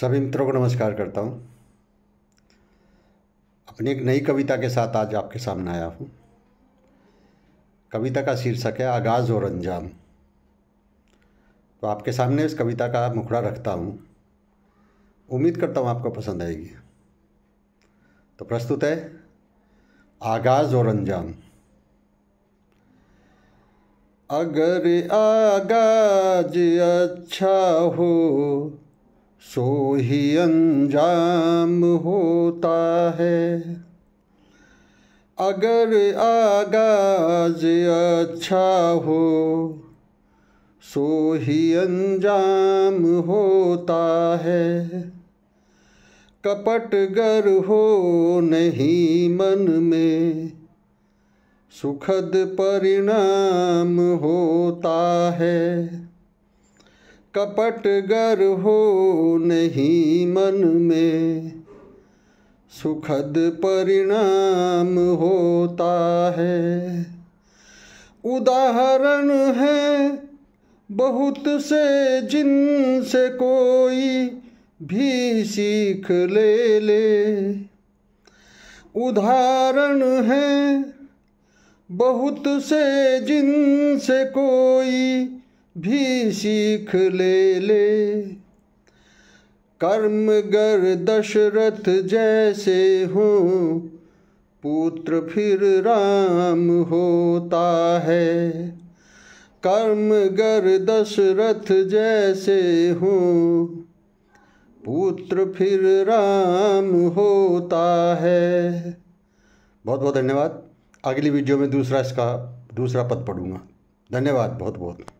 सभी मित्रों को नमस्कार करता हूँ अपनी एक नई कविता के साथ आज आपके सामने आया हूँ कविता का शीर्षक है आगाज़ और अंजाम तो आपके सामने इस कविता का मुखड़ा रखता हूँ उम्मीद करता हूँ आपको पसंद आएगी तो प्रस्तुत है आगाज़ और अंजाम अगर आगाज अच्छा हो सो ही अंजाम होता है अगर आगाज अच्छा हो सो ही अंजाम होता है कपट गर हो नहीं मन में सुखद परिणाम होता है कपटगर हो नहीं मन में सुखद परिणाम होता है उदाहरण है बहुत से जिनसे कोई भी सीख ले ले उदाहरण है बहुत से जिनसे कोई भी सीख ले ले कर्म गर दशरथ जैसे हो पुत्र फिर राम होता है कर्म गर दशरथ जैसे हो पुत्र फिर राम होता है बहुत बहुत धन्यवाद अगली वीडियो में दूसरा इसका दूसरा पद पढ़ूंगा धन्यवाद बहुत बहुत